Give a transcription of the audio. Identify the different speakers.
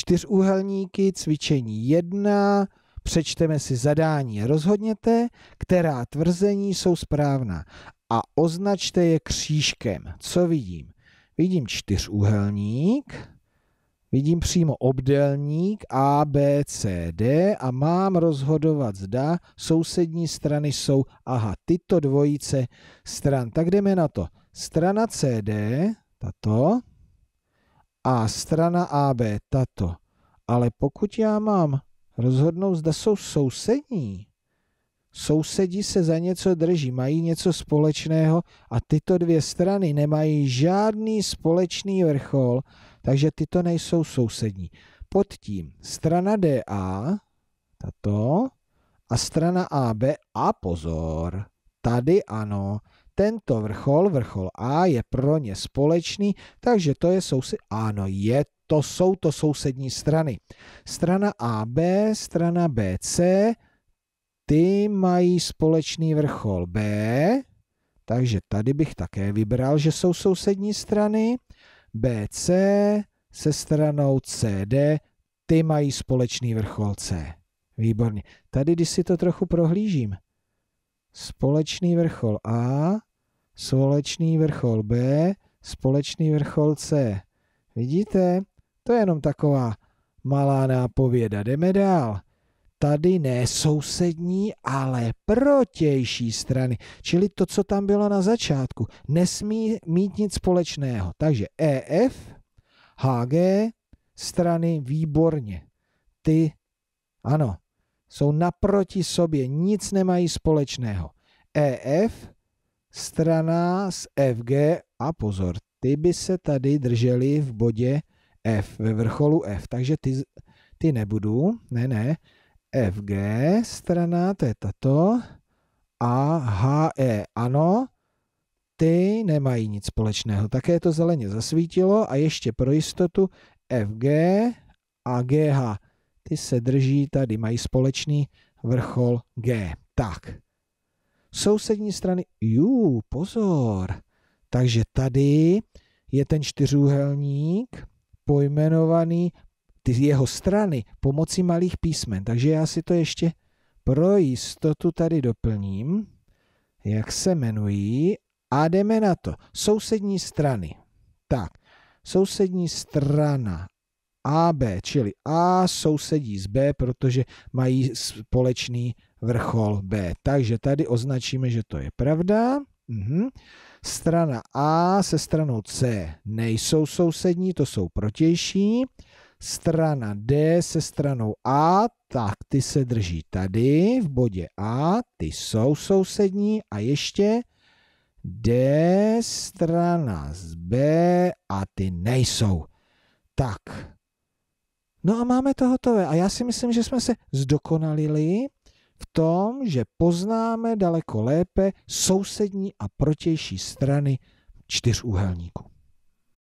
Speaker 1: čtyřúhelníky, cvičení 1, přečteme si zadání, rozhodněte, která tvrzení jsou správná a označte je křížkem. Co vidím? Vidím čtyřúhelník, vidím přímo obdélník A, B, C, D a mám rozhodovat, zda sousední strany jsou, aha, tyto dvojice stran. Tak jdeme na to. Strana CD, tato, a strana AB tato. Ale pokud já mám rozhodnout, zda jsou sousední, sousedí se za něco drží, mají něco společného a tyto dvě strany nemají žádný společný vrchol, takže tyto nejsou sousední. Pod tím strana DA, tato, a strana AB a pozor, Tady ano, tento vrchol, vrchol A, je pro ně společný, takže to je soused... Ano, je to jsou to sousední strany. Strana AB, strana BC, ty mají společný vrchol B, takže tady bych také vybral, že jsou sousední strany. BC se stranou CD, ty mají společný vrchol C. Výborně. Tady, když si to trochu prohlížím, společný vrchol A, společný vrchol B, společný vrchol C. Vidíte? To je jenom taková malá nápověda. Jdeme dál. Tady ne sousední, ale protější strany. Čili to, co tam bylo na začátku. Nesmí mít nic společného. Takže EF, HG, strany výborně. Ty, ano, jsou naproti sobě, nic nemají společného. EF, strana s FG a pozor, ty by se tady drželi v bodě F, ve vrcholu F, takže ty, ty nebudu, ne, ne. FG strana, to je tato, a HE, ano, ty nemají nic společného. Také to zeleně zasvítilo a ještě pro jistotu FG a GH ty se drží, tady mají společný vrchol G. Tak, sousední strany, jú, pozor, takže tady je ten čtyřúhelník pojmenovaný ty jeho strany pomocí malých písmen. Takže já si to ještě pro jistotu tady doplním, jak se jmenují a jdeme na to. Sousední strany. Tak, sousední strana AB, čili A sousedí s B, protože mají společný vrchol B. Takže tady označíme, že to je pravda. Mhm. Strana A se stranou C nejsou sousední, to jsou protější. Strana D se stranou A, tak ty se drží tady v bodě A, ty jsou sousední a ještě D strana z B a ty nejsou. Tak No a máme to hotové. A já si myslím, že jsme se zdokonalili v tom, že poznáme daleko lépe sousední a protější strany čtyřúhelníku.